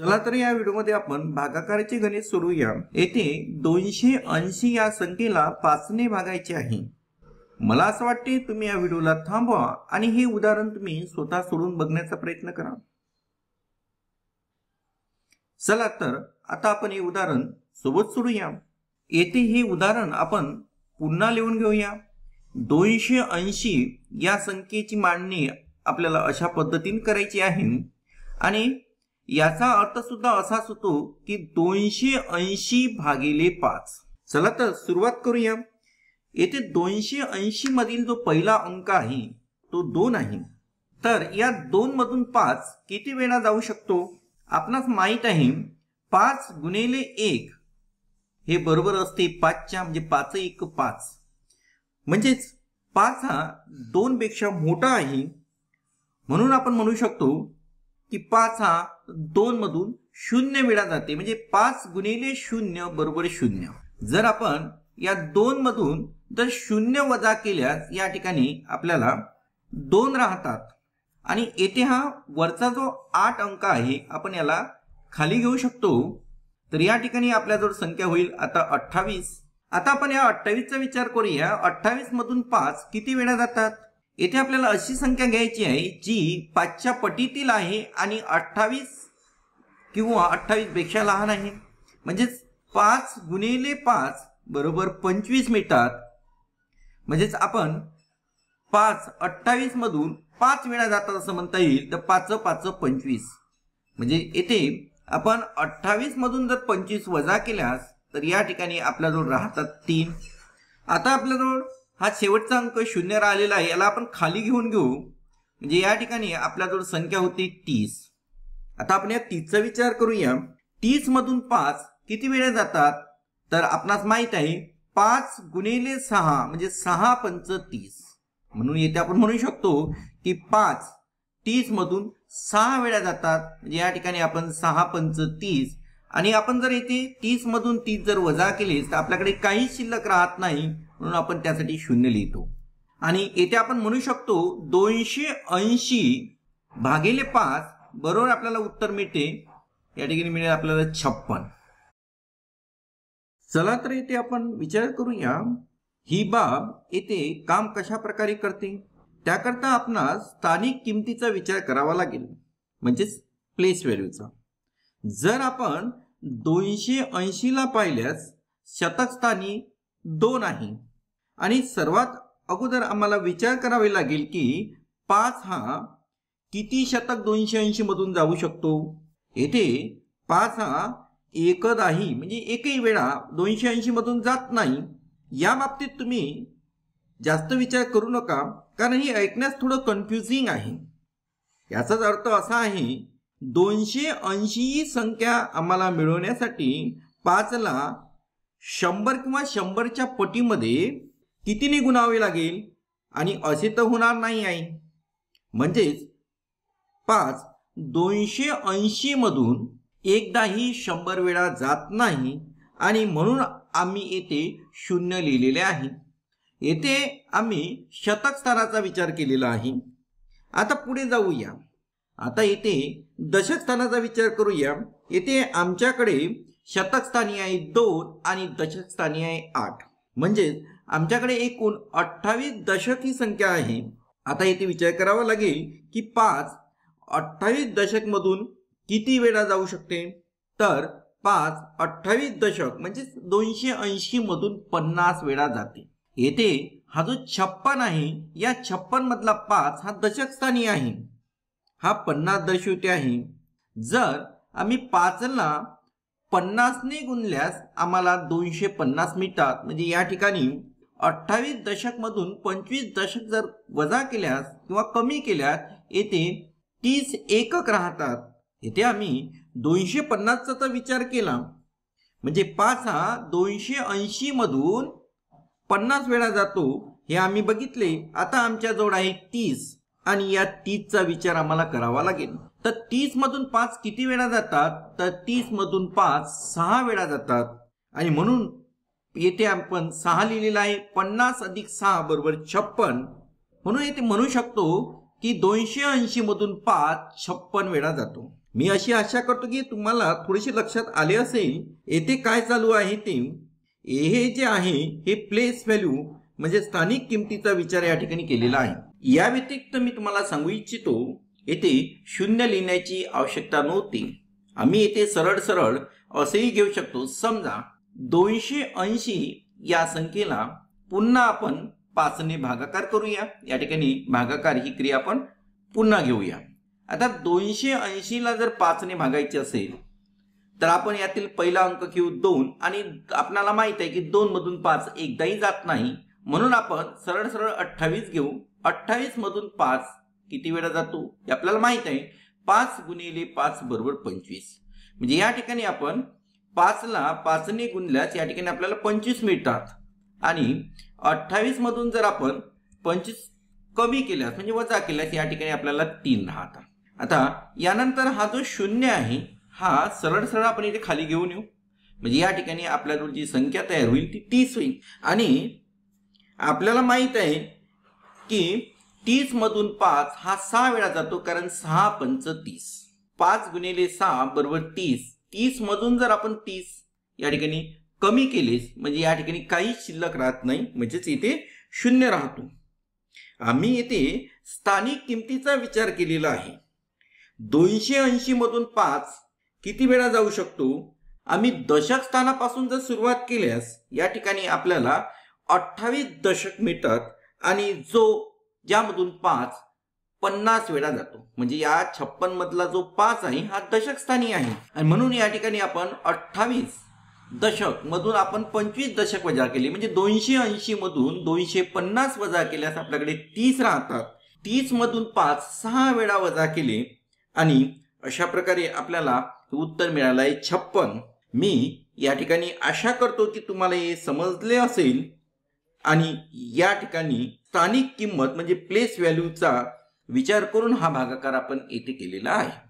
चला तर या व्हिडिओमध्ये आपण भागाकाराचे गणित सोडूया येथे दोनशे ऐंशी या संख्येला पाचने भागायचे आहे मला असं वाटते तुम्ही या व्हिडिओला थांबवा आणि हे उदाहरण तुम्ही स्वतः सोडून बघण्याचा प्रयत्न करा चला तर आता आपण हे उदाहरण सोबत सोडूया येथे हे उदाहरण आपण पुन्हा लिहून घेऊया दोनशे ऐंशी या संख्येची मांडणी आपल्याला अशा पद्धतीने करायची आहे आणि याचा अर्थ सुद्धा असाच होतो की दोनशे ऐंशी भागिले पाच चला तर सुरुवात करूया येथे दोनशे ऐंशी मधील जो पहिला अंक आहे तो दोन आहे तर या दोन मधून पाच किती वेळा जाऊ शकतो आपणास माहीत आहे पाच गुणिले एक हे बरोबर असते पाचच्या म्हणजे पाच एक पाच म्हणजेच पाच हा पेक्षा मोठा आहे म्हणून आपण म्हणू शकतो की पाच हा दोन मधून शून्य वेळा जाते म्हणजे पाच गुणिले शून्य बरोबर शून्य जर आपण या दोन मधून जर शून्य वजा केल्यास या ठिकाणी आपल्याला दोन राहतात आणि येथे हा वरचा जो आठ अंक आहे आपण याला खाली घेऊ शकतो तर या ठिकाणी आपल्याजवळ संख्या होईल आता अठ्ठावीस आता आपण या अठ्ठावीसचा विचार करूया अठ्ठावीस मधून पाच किती वेळा जातात येथे आपल्याला अशी संख्या घ्यायची आहे जी पाचच्या पटीतील आहे आणि अठ्ठावीस किंवा अठ्ठावीस पेक्षा लहान आहे म्हणजेच पाच गुणिले पाच बरोबर पंचवीस मिळतात म्हणजेच आपण पाच अठ्ठावीस मधून पाच वेळा जातात असं म्हणता येईल तर पाच पाच पंचवीस म्हणजे येथे आपण अठ्ठावीस मधून जर पंचवीस वजा केल्यास तर या ठिकाणी आपल्याजवळ राहतात तीन आता आपल्याजवळ हा शेवटचा अंक शून्य राहिलेला आहे याला आपण खाली घेऊन घेऊ म्हणजे या ठिकाणी आपल्याजवळ संख्या होती तीस आता आपण या तीसचा विचार करूया तीस मधून पाच किती वेळा जातात तर आपणास माहित आहे पाच गुणिले सहा म्हणजे सहा पंच तीस म्हणून येथे आपण म्हणू शकतो की पाच तीस मधून सहा वेळा जातात म्हणजे या ठिकाणी आपण सहा पंच तीस आणि आपण जर येथे तीस मधून तीस जर वजा केलीस तर आपल्याकडे काहीच शिल्लक राहत नाही म्हणून आपण त्यासाठी शून्य लिहितो आणि येथे आपण म्हणू शकतो दोनशे ऐंशी भागिले पाच बरोबर आपल्याला उत्तर मिळते या ठिकाणी मिळेल आपल्याला छप्पन चला तर येथे आपण विचार करूया ही बाब येथे काम कशा प्रकारे करते त्याकरता आपणास स्थानिक किमतीचा विचार करावा लागेल म्हणजेच प्लेस व्हॅल्यूचा जर आपण दोनशे ऐंशीला पाहिल्यास स्थानी दोन आहे आणि सर्वात अगोदर आम्हाला विचार करावे लागेल की पाच हा किती शतक दोनशे ऐंशी मधून जाऊ शकतो येथे पाच हा एकदाही म्हणजे एकही वेळा दोनशे ऐंशी मधून जात नाही या बाबतीत तुम्ही जास्त विचार करू नका कारण ही ऐकण्यास थोडं कन्फ्युजिंग आहे याचाच अर्थ असा आहे दोनशे ऐंशी ही संख्या आम्हाला मिळवण्यासाठी पाचला शंभर किंवा शंभरच्या पटीमध्ये कितीने गुणावे लागेल आणि असे तर होणार नाही आहे म्हणजेच पाच दोनशे ऐंशी मधून एकदाही शंभर वेळा जात नाही आणि म्हणून आम्ही येथे शून्य लिहिलेले आहे येथे आम्ही शतक स्थानाचा विचार केलेला आहे आता पुढे जाऊया आता येथे दशक स्थानाचा विचार करूया येथे आमच्याकडे शतकस्थानी आहे दोन आणि दशकस्थानी आहे आठ म्हणजेच आमच्याकडे एकूण अठ्ठावीस दशक ही संख्या आहे आता येथे विचार करावा लागेल की पाच अठ्ठावीस दशकमधून किती वेळा जाऊ शकते तर पाच अठ्ठावीस दशक म्हणजेच दोनशे ऐंशी मधून पन्नास वेळा जाते येथे हा जो छप्पन आहे या छप्पन मधला पाच हा दशकस्थानी आहे हा पन्नास दर्शवते आहे जर आम्ही पाचला पन्नासने गुणल्यास आम्हाला दोनशे पन्नास मिळतात म्हणजे या ठिकाणी अठ्ठावीस मधून पंचवीस दशक जर वजा केल्यास किंवा कमी केल्यास येथे तीस एकक राहतात येथे आम्ही दोनशे पन्नासचा तर विचार केला म्हणजे पाच हा दोनशे मधून पन्नास वेळा जातो हे आम्ही बघितले आता आमच्याजवळ आहे तीस आणि या तीसचा विचार आम्हाला करावा लागेल तर तीस मधून पाच किती वेळा जातात तर तीस मधून पाच सहा वेळा जातात आणि म्हणून येथे आपण सहा लिहिलेला आहे पन्नास अधिक सहा बरोबर छप्पन म्हणून येथे म्हणू शकतो की दोनशे ऐंशी मधून पाच छप्पन वेळा जातो मी अशी आशा करतो की तुम्हाला थोडीशी लक्षात आले असेल येथे काय चालू आहे ते हे जे आहे हे प्लेस व्हॅल्यू म्हणजे स्थानिक किमतीचा विचार या ठिकाणी केलेला आहे या व्यतिरिक्त मी तुम्हाला सांगू इच्छितो येथे शून्य लिहिण्याची आवश्यकता नव्हती आम्ही येथे सरळ सरळ असेही घेऊ शकतो समजा दोनशे ऐंशी या संख्येला पुन्हा आपण पाचने भागाकार करूया या ठिकाणी भागाकार ही क्रिया आपण पुन्हा घेऊया आता दोनशे ऐंशीला जर पाचने भागायचे असेल तर आपण यातील पहिला अंक घेऊ दोन आणि आपणाला माहित आहे की दोन मधून पाच एकदाही जात नाही म्हणून आपण सरळ सरळ अठ्ठावीस घेऊ अठ्ठावीस मधून पाच किती वेळा जातो हे आपल्याला माहित आहे पाच गुणिले पाच बरोबर पंचवीस म्हणजे या ठिकाणी आपण पाचला पाचने गुणल्यास या ठिकाणी आपल्याला पंचवीस मिळतात आणि अठ्ठावीस मधून जर आपण पंचवीस कमी केल्यास म्हणजे वजा केल्यास या ठिकाणी आपल्याला तीन राहतात आता यानंतर हा जो शून्य आहे हा सरळ सरळ आपण इथे खाली घेऊन येऊ म्हणजे या ठिकाणी आपल्याजवळ जी संख्या तयार होईल ती तीस होईल आणि आपल्याला माहीत आहे की तीस मधून पाच हा सहा वेळा जातो कारण सहा पंच तीस पाच गुणिले सहा बरोबर तीस तीस मधून जर आपण तीस या ठिकाणी कमी केलेस म्हणजे या ठिकाणी काही शिल्लक राहत नाही म्हणजेच इथे शून्य राहतो आम्ही येथे स्थानिक किमतीचा विचार केलेला आहे दोनशे ऐंशी मधून पाच किती वेळा जाऊ शकतो आम्ही दशक स्थानापासून जर सुरुवात केल्यास या ठिकाणी आपल्याला अठ्ठावीस दशक मिळतात आणि जो ज्यामधून पाच पन्नास वेळा जातो म्हणजे या छप्पन मधला जो पाच आहे हा दशकस्थानी आहे आणि म्हणून या ठिकाणी आपण अठ्ठावीस दशक मधून आपण पंचवीस दशक वजा केले म्हणजे दोनशे ऐंशी मधून दोनशे पन्नास वजा केल्यास आपल्याकडे तीस राहतात तीस मधून पाच सहा वेळा वजा केले आणि अशा प्रकारे आपल्याला उत्तर मिळालं आहे छप्पन मी या ठिकाणी आशा करतो की तुम्हाला हे समजले असेल आणि या ठिकाणी स्थानिक किंमत म्हणजे प्लेस व्हॅल्यूचा विचार करून हा भागाकार आपण येथे केलेला आहे